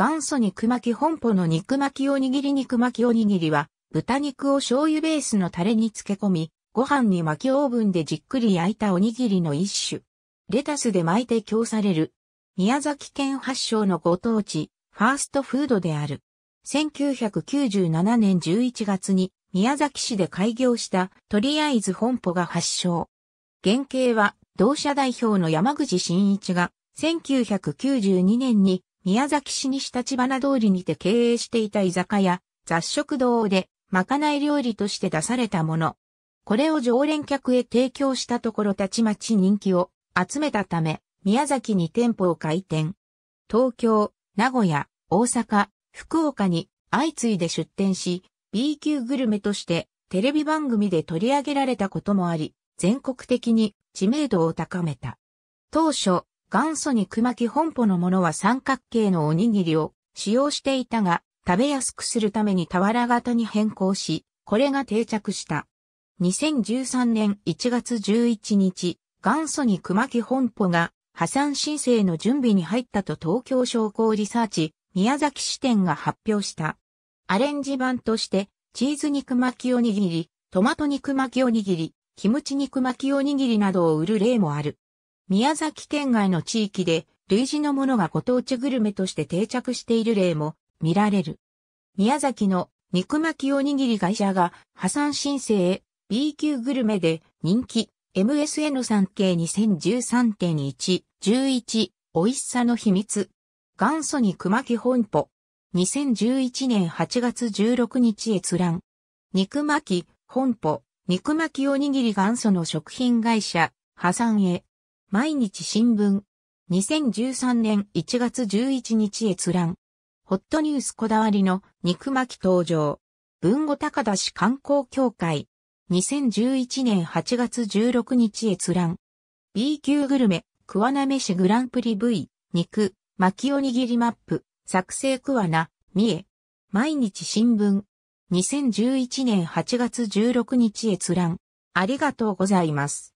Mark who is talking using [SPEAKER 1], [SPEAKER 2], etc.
[SPEAKER 1] 元祖肉巻き本舗の肉巻きおにぎり肉巻きおにぎりは、豚肉を醤油ベースのタレに漬け込み、ご飯に巻きオーブンでじっくり焼いたおにぎりの一種。レタスで巻いて供される。宮崎県発祥のご当地、ファーストフードである。1997年11月に宮崎市で開業したとりあえず本舗が発祥。原型は同社代表の山口真一が1992年に宮崎市西立花通りにて経営していた居酒屋、雑食堂で、まかない料理として出されたもの。これを常連客へ提供したところたちまち人気を集めたため、宮崎に店舗を開店。東京、名古屋、大阪、福岡に相次いで出店し、B 級グルメとしてテレビ番組で取り上げられたこともあり、全国的に知名度を高めた。当初、元祖肉巻き本舗のものは三角形のおにぎりを使用していたが、食べやすくするために俵型に変更し、これが定着した。2013年1月11日、元祖肉巻き本舗が破産申請の準備に入ったと東京商工リサーチ宮崎支店が発表した。アレンジ版として、チーズ肉巻きおにぎり、トマト肉巻きおにぎり、キムチ肉巻きおにぎりなどを売る例もある。宮崎県外の地域で類似のものがご当地グルメとして定着している例も見られる。宮崎の肉巻きおにぎり会社が破産申請へ B 級グルメで人気 MSN3 系2013.1、11、美味しさの秘密。元祖肉巻き本舗。2011年8月16日閲覧。肉巻き本舗。肉巻きおにぎり元祖の食品会社、破産へ。毎日新聞。2013年1月11日閲覧。ホットニュースこだわりの肉巻き登場。文後高田市観光協会。2011年8月16日閲覧。B 級グルメ、桑名飯グランプリ V、肉、巻きおにぎりマップ、作成桑名、三重。毎日新聞。2011年8月16日閲覧。ありがとうございます。